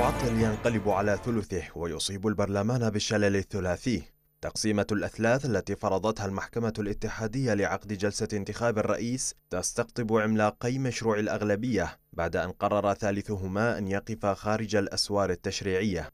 المعطل ينقلب على ثلثه ويصيب البرلمان بالشلل الثلاثي تقسيمة الأثلاث التي فرضتها المحكمة الاتحادية لعقد جلسة انتخاب الرئيس تستقطب عملاقي مشروع الأغلبية بعد أن قرر ثالثهما أن يقف خارج الأسوار التشريعية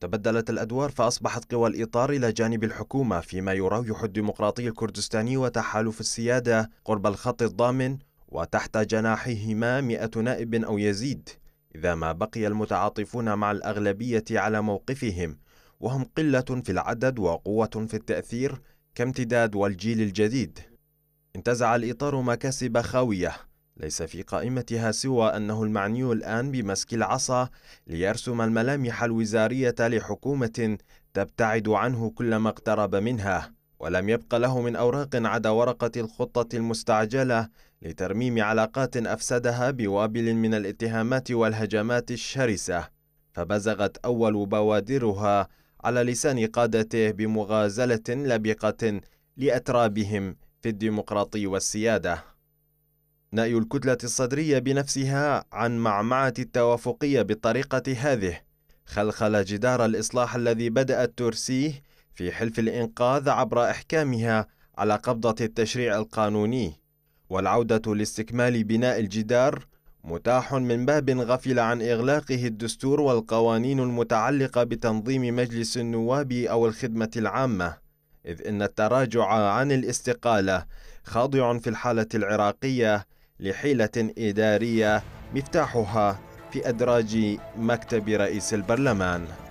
تبدلت الأدوار فأصبحت قوى الإطار إلى جانب الحكومة فيما يروح الديمقراطي الكردستاني وتحالف السيادة قرب الخط الضامن وتحت جناحهما مئة نائب أو يزيد إذا ما بقي المتعاطفون مع الأغلبية على موقفهم وهم قلة في العدد وقوة في التأثير كامتداد والجيل الجديد انتزع الإطار مكاسب خاوية ليس في قائمتها سوى أنه المعني الآن بمسك العصا ليرسم الملامح الوزارية لحكومة تبتعد عنه كلما اقترب منها ولم يبق له من أوراق عدا ورقة الخطة المستعجلة لترميم علاقات أفسدها بوابل من الاتهامات والهجمات الشرسة فبزغت أول بوادرها على لسان قادته بمغازلة لبقة لأترابهم في الديمقراطي والسيادة نأي الكتلة الصدرية بنفسها عن معمعة التوافقية بالطريقة هذه خلخل جدار الإصلاح الذي بدأت ترسيه في حلف الإنقاذ عبر إحكامها على قبضة التشريع القانوني والعودة لاستكمال بناء الجدار متاح من باب غفل عن إغلاقه الدستور والقوانين المتعلقة بتنظيم مجلس النواب أو الخدمة العامة إذ إن التراجع عن الاستقالة خاضع في الحالة العراقية لحيلة إدارية مفتاحها في أدراج مكتب رئيس البرلمان